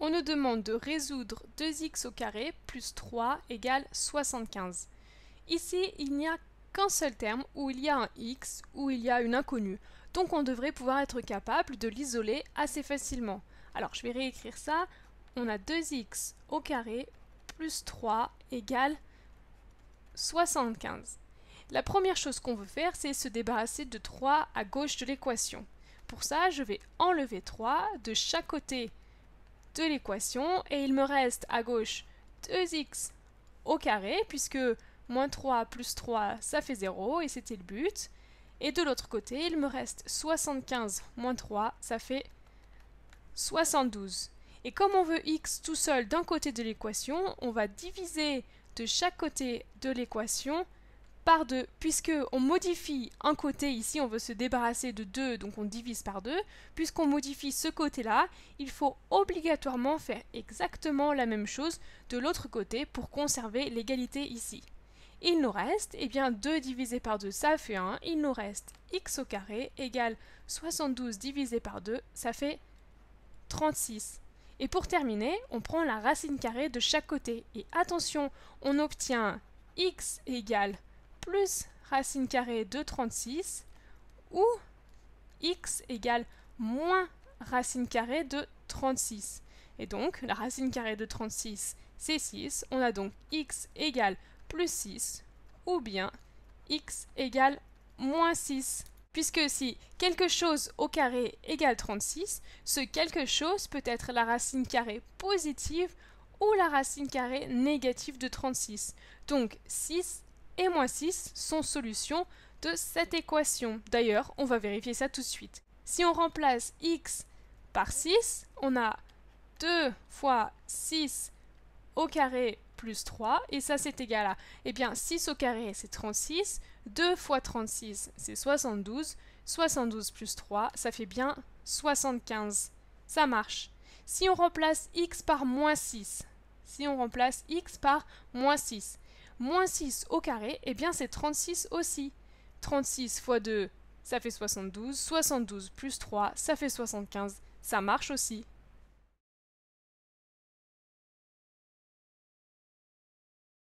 On nous demande de résoudre 2x au carré plus 3 égale 75. Ici, il n'y a qu'un seul terme où il y a un x, où il y a une inconnue. Donc on devrait pouvoir être capable de l'isoler assez facilement. Alors je vais réécrire ça. On a 2x au carré plus 3 égale 75. La première chose qu'on veut faire, c'est se débarrasser de 3 à gauche de l'équation. Pour ça, je vais enlever 3 de chaque côté de l'équation et il me reste à gauche 2x au carré puisque moins 3 plus 3 ça fait 0 et c'était le but. Et de l'autre côté il me reste 75 moins 3 ça fait 72. Et comme on veut x tout seul d'un côté de l'équation, on va diviser de chaque côté de l'équation par 2, puisque on modifie un côté ici, on veut se débarrasser de 2, donc on divise par 2. Puisqu'on modifie ce côté-là, il faut obligatoirement faire exactement la même chose de l'autre côté pour conserver l'égalité ici. Il nous reste, et eh bien 2 divisé par 2 ça fait 1, il nous reste x au carré égale 72 divisé par 2, ça fait 36. Et pour terminer, on prend la racine carrée de chaque côté. Et attention, on obtient x égale plus racine carrée de 36 ou x égale moins racine carrée de 36. Et donc, la racine carrée de 36, c'est 6. On a donc x égale plus 6 ou bien x égale moins 6. Puisque si quelque chose au carré égale 36, ce quelque chose peut être la racine carrée positive ou la racine carrée négative de 36. Donc 6 et moins 6 sont solutions de cette équation. D'ailleurs, on va vérifier ça tout de suite. Si on remplace x par 6, on a 2 fois 6 au carré plus 3, et ça c'est égal à, eh bien 6 au carré c'est 36, 2 fois 36 c'est 72, 72 plus 3 ça fait bien 75. Ça marche. Si on remplace x par moins 6, si on remplace x par moins 6, moins 6 au carré, eh bien c'est 36 aussi. 36 fois 2, ça fait 72. 72 plus 3, ça fait 75. Ça marche aussi.